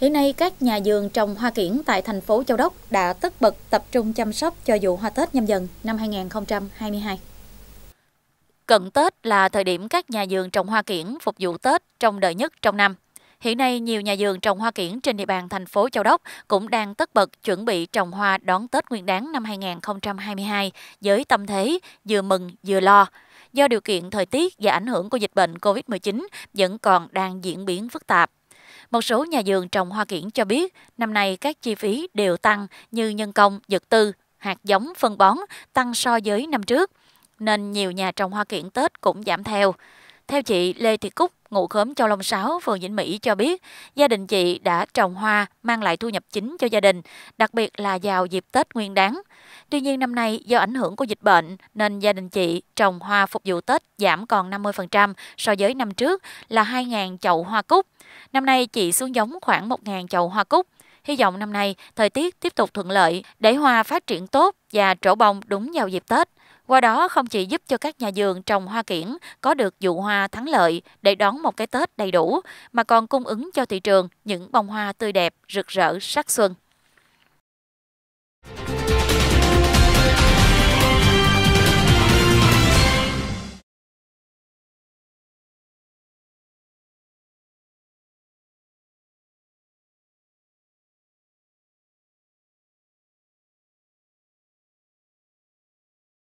Hiện nay, các nhà vườn trồng hoa kiển tại thành phố Châu Đốc đã tất bật tập trung chăm sóc cho vụ hoa Tết nhâm dần năm 2022. Cận Tết là thời điểm các nhà vườn trồng hoa kiển phục vụ Tết trong đời nhất trong năm. Hiện nay, nhiều nhà vườn trồng hoa kiển trên địa bàn thành phố Châu Đốc cũng đang tất bật chuẩn bị trồng hoa đón Tết Nguyên đáng năm 2022 với tâm thế vừa mừng vừa lo. Do điều kiện thời tiết và ảnh hưởng của dịch bệnh COVID-19 vẫn còn đang diễn biến phức tạp, một số nhà vườn trồng hoa kiển cho biết, năm nay các chi phí đều tăng như nhân công, vật tư, hạt giống, phân bón tăng so với năm trước, nên nhiều nhà trồng hoa kiển Tết cũng giảm theo. Theo chị Lê Thị Cúc, ngụ khóm Châu Long 6, phường Vĩnh Mỹ cho biết, gia đình chị đã trồng hoa mang lại thu nhập chính cho gia đình, đặc biệt là vào dịp Tết Nguyên đán. Tuy nhiên năm nay do ảnh hưởng của dịch bệnh nên gia đình chị trồng hoa phục vụ Tết giảm còn 50% so với năm trước là 2.000 chậu hoa cúc. Năm nay chị xuống giống khoảng 1.000 chậu hoa cúc. Hy vọng năm nay thời tiết tiếp tục thuận lợi để hoa phát triển tốt và trổ bông đúng vào dịp Tết. Qua đó không chỉ giúp cho các nhà vườn trồng hoa kiển có được vụ hoa thắng lợi để đón một cái Tết đầy đủ, mà còn cung ứng cho thị trường những bông hoa tươi đẹp, rực rỡ, sắc xuân.